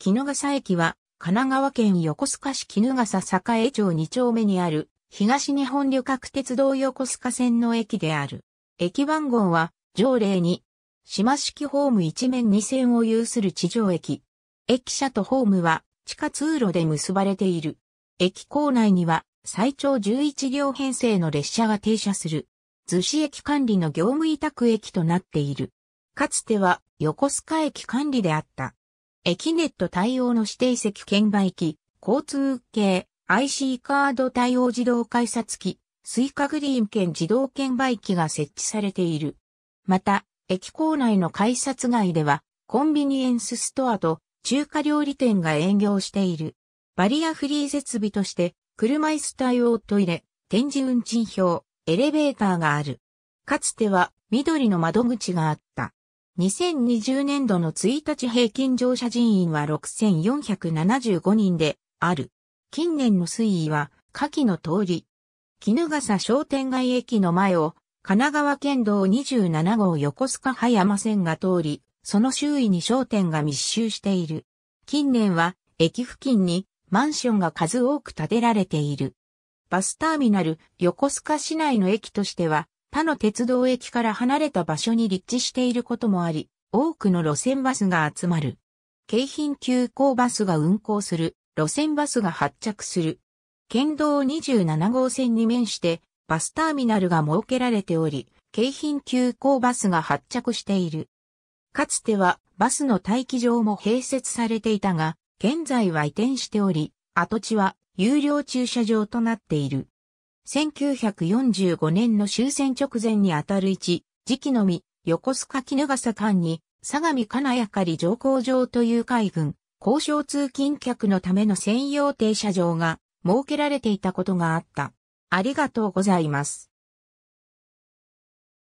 絹笠駅は、神奈川県横須賀市絹笠栄町2丁目にある、東日本旅客鉄道横須賀線の駅である。駅番号は、条例に、島式ホーム一面2線を有する地上駅。駅舎とホームは、地下通路で結ばれている。駅構内には、最長11両編成の列車が停車する。逗子駅管理の業務委託駅となっている。かつては、横須賀駅管理であった。駅ネット対応の指定席券売機、交通系、IC カード対応自動改札機、スイカグリーン券自動券売機が設置されている。また、駅構内の改札外では、コンビニエンスストアと中華料理店が営業している。バリアフリー設備として、車椅子対応トイレ、展示運賃表、エレベーターがある。かつては緑の窓口があった。2020年度の1日平均乗車人員は6475人である。近年の推移は下記の通り。絹笠商店街駅の前を神奈川県道27号横須賀葉山線が通り、その周囲に商店が密集している。近年は駅付近にマンションが数多く建てられている。バスターミナル横須賀市内の駅としては他の鉄道駅から離れた場所に立地していることもあり、多くの路線バスが集まる。京浜急行バスが運行する、路線バスが発着する。県道27号線に面して、バスターミナルが設けられており、京浜急行バスが発着している。かつては、バスの待機場も併設されていたが、現在は移転しており、跡地は有料駐車場となっている。1945年の終戦直前にあたる一、時期のみ、横須賀絹笠間に、相模金谷かり乗降場という海軍、交渉通勤客のための専用停車場が設けられていたことがあった。ありがとうございます。